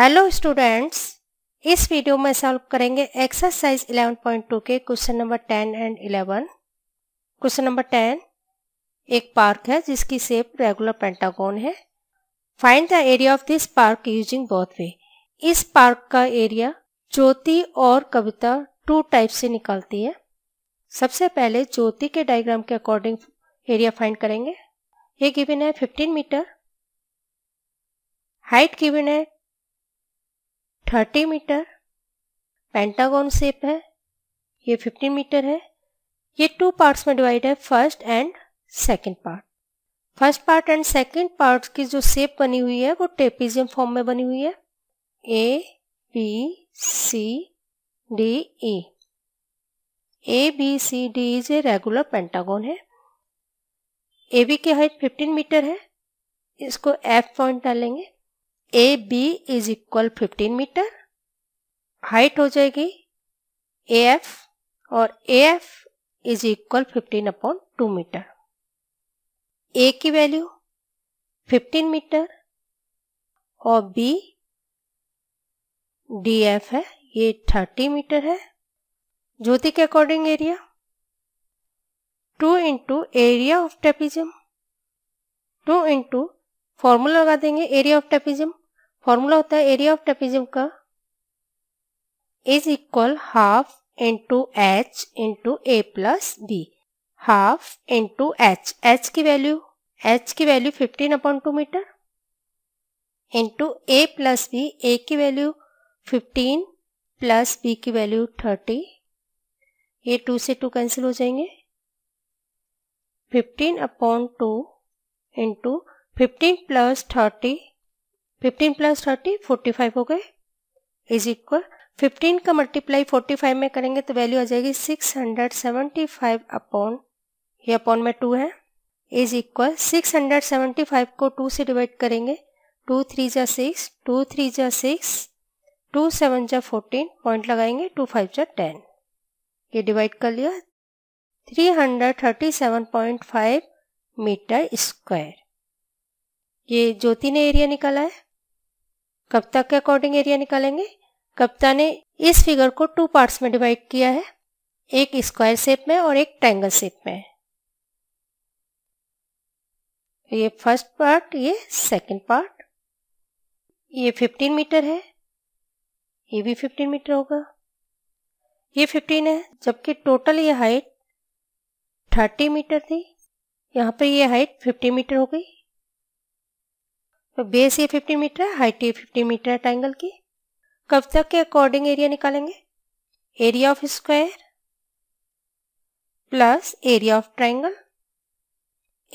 Hello students इस video में solve करेंगे एक्सरसाइज 11.2 के question number 10 and 11 question number 10 एक पार्क है जिसकी शेप रेगुलर पेंटागोन है find the area of this park using both way इस पार्क का एरिया ज्योति और कविता टू टाइप से निकालती है सबसे पहले ज्योति के डायग्राम के अकॉर्डिंग एरिया फाइंड करेंगे ये गिविन है फिफ्टीन मीटर हाइट गिविन है थर्टी मीटर पेंटागॉन शेप है ये फिफ्टीन मीटर है ये टू पार्ट्स में डिवाइड है first and second part first part and second part की जो शेप बनी हुई है वो टेपिजियम फॉर्म में बनी हुई है A B C D E A B C D is a regular pentagon है ए बी की हाइट 15 मीटर है इसको एफ पॉइंट डालेंगे A B is equal fifteen metre height हो जाएगी ए एफ और A F is equal fifteen upon two metre A की value fifteen metre और बी डी एफ है ये थर्टी मीटर है ज्योति के according area two into area of trapezium two into formula लगा देंगे एरिया ऑफ टेपिजम फॉर्मूला होता है एरिया ऑफ टेपिजम का is equal half into H into A plus B half into H H की value H की value fifteen upon two metre into A plus B A की value fifteen plus B की value thirty ये two से two cancel हो जाएंगे fifteen upon two into fifteen plus thirty fifteen plus thirty forty five हो गए is equal fifteen का multiply forty five में करेंगे तो वैल्यू आ जाएगी six hundred seventy five upon ये अपॉन में टू है is equal six hundred seventy five को टू से डिवाइड करेंगे टू थ्री जा सिक्स टू थ्री जा सिक्स टू सेवन जा फोर्टीन पॉइंट लगाएंगे टू फाइव जा टेन ये डिवाइड कर लिया three hundred thirty seven point five metre square ये ज्योति ने एरिया निकाला है कविता के अकॉर्डिंग एरिया निकालेंगे कविता ने इस फिगर को टू पार्ट्स में डिवाइड किया है एक स्क्वायर शेप में और एक ट्रैंगल शेप में ये फर्स्ट पार्ट ये सेकंड पार्ट ये 15 मीटर है ये भी 15 मीटर होगा ये 15 है जबकि टोटल ये हाइट 30 मीटर थी यहाँ पर ये हाइट 50 मीटर हो गई तो बेस ये 50 मीटर है हाइट ये 50 मीटर है ट्राइंगल की कब तक के अकॉर्डिंग एरिया निकालेंगे area of square plus area of triangle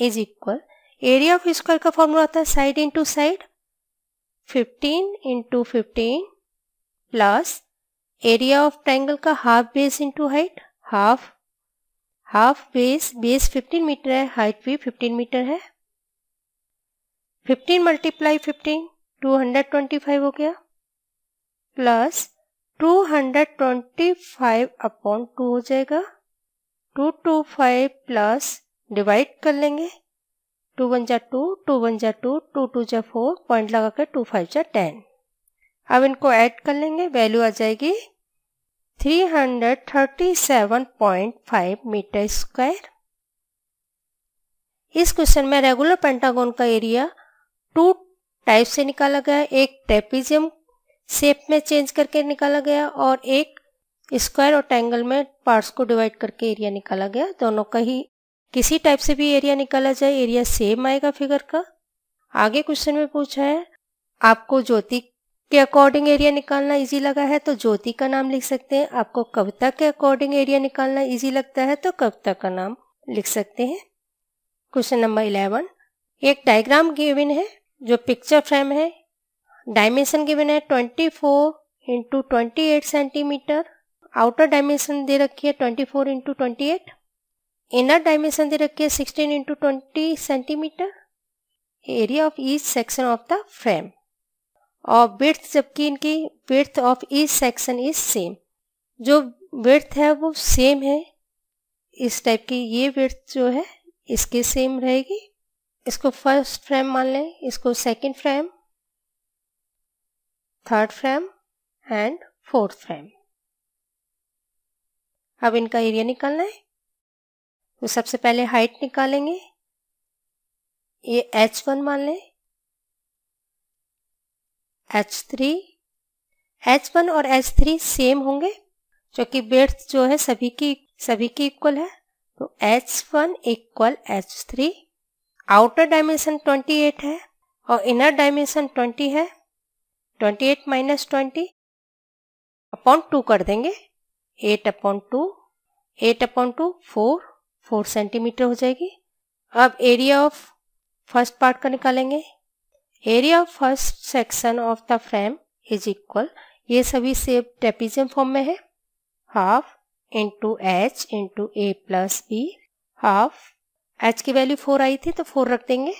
is equal area of square का फॉर्मूला आता है side into side 15 into fifteen plus area of triangle का half base into height half half base base 15 metre है height भी 15 metre है fifteen multiply fifteen two hundred twenty five हो गया plus two hundred twenty five upon two हो जाएगा two to five plus divide कर लेंगे टू वन जा टू टू वन जा टू टू टू जा फोर पॉइंट लगा कर टू फाइव जा टेन अब इनको ऐड कर लेंगे वैल्यू आ जाएगी three hundred thirty seven point five metre square इस क्वेश्चन में रेगुलर पेंटागोन का एरिया टू टाइप से निकाला गया एक ट्रेपिजियम शेप में चेंज करके निकाला गया और एक स्क्वायर और ट्रैंगल में पार्ट्स को डिवाइड करके एरिया निकाला गया दोनों का ही किसी टाइप से भी एरिया निकाला जाए एरिया सेम आएगा फिगर का आगे क्वेश्चन में पूछा है आपको ज्योति के अकॉर्डिंग एरिया निकालना इजी लगा है तो ज्योति का नाम लिख सकते हैं आपको कविता के अकॉर्डिंग एरिया निकालना इजी लगता है तो कविता का नाम लिख सकते हैं क्वेश्चन नंबर इलेवन एक डायग्राम गिवन है जो पिक्चर फ्रेम है डायमेंशन गिवन है 24 four into twenty centimetre outer dimension दे रखी है 24 फोर इंटू इनर डायमेंशन दे रखी है 16 into twenty centimetre area of each section of the frame और विर्थ जबकि इनकी width of each section is same जो विर्थ है वो सेम है इस टाइप की ये विर्थ जो है इसके सेम रहेगी इसको फर्स्ट फ्रेम मान लें इसको second frame third frame and fourth frame अब इनका एरिया निकालना है तो सबसे पहले हाइट निकालेंगे ये एच वन मान लें एच थ्री एच वन और एच थ्री सेम होंगे क्योंकि बेर्थ जो है सभी की सभी की इक्वल है तो H one equal H three outer dimension 28 है और इनर डायमेंशन 20 है 28 eight minus twenty upon two कर देंगे 8 upon two eight upon two four four centimetre हो जाएगी अब एरिया ऑफ फर्स्ट पार्ट का निकालेंगे area of first section of the frame is equal ये सभी से टेपिजियम फॉर्म में है half into H into A plus B half H की वैल्यू फोर आई थी तो फोर रख देंगे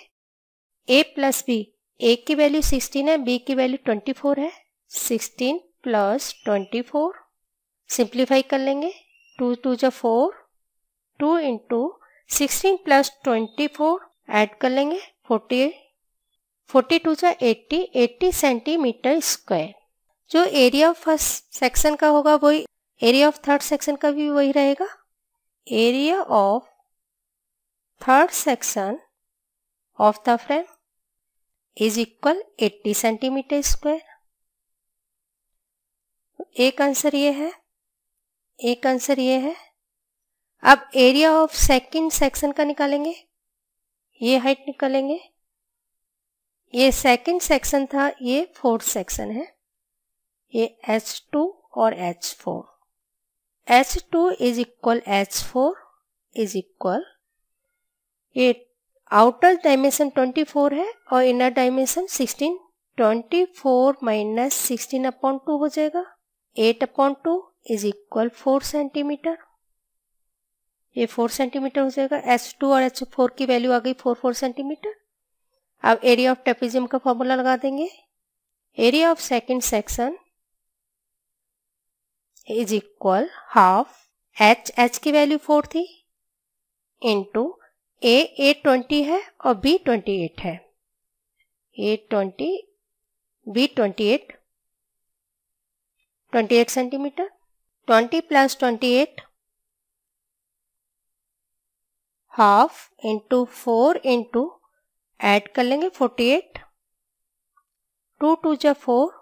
ए प्लस बी ए की वैल्यू सिक्सटीन है बी की वैल्यू ट्वेंटी फोर है sixteen plus twenty four simplify कर लेंगे टू टू जो four two into sixteen plus twenty four add कर लेंगे फोर्टी फोर्टी टू जो एट्टी एट्टी सेंटीमीटर स्क्वायर जो एरिया ऑफ फर्स्ट सेक्शन का होगा वही एरिया ऑफ थर्ड सेक्शन का भी वही रहेगा area of third section of the frame is equal 80 cm square. एक आंसर ये है एक आंसर ये है अब एरिया ऑफ सेकंड सेक्शन का निकालेंगे ये हाइट निकालेंगे ये सेकंड सेक्शन था ये फोर्थ सेक्शन है ये H2 और H4 H2 two is equal H four is equal ये आउटर डायमेंशन 24 है और inner dimension 16 24 minus sixteen upon two हो जाएगा 8 upon two is equal four centimetre ये फोर सेंटीमीटर हो जाएगा एच टू और एच फोर की वैल्यू आ गई फोर फोर सेंटीमीटर अब एरिया ऑफ टेपिजम का फॉर्मूला लगा देंगे area of second section is equal half H H की वैल्यू फोर थी इंटू ए ए ट्वेंटी है और बी ट्वेंटी एट है A twenty B twenty eight twenty eight centimetre twenty plus twenty eight half into four into add कर लेंगे forty eight two two जै four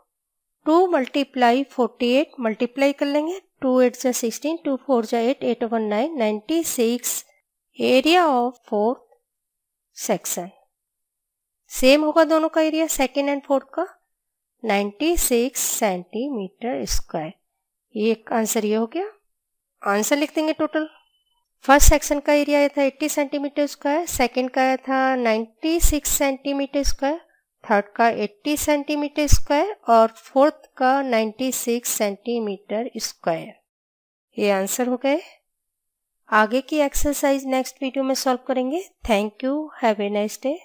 two multiply forty eight multiply कर लेंगे two eight जै sixteen two four जै eight eight one nine ninety six area of fourth section same होगा दोनों का एरिया सेकेंड एंड फोर्थ का 96 सेंटीमीटर स्क्वायर ये आंसर ये हो गया आंसर लिख देंगे टोटल फर्स्ट सेक्शन का एरिया था 80 सेंटीमीटर स्क्वायर सेकंड का आया था 96 सेंटीमीटर स्क्वायर थर्ड का 80 सेंटीमीटर स्क्वायर और फोर्थ का 96 सेंटीमीटर स्क्वायर ये आंसर हो गए आगे की एक्सरसाइज नेक्स्ट वीडियो में सॉल्व करेंगे thank you have a nice day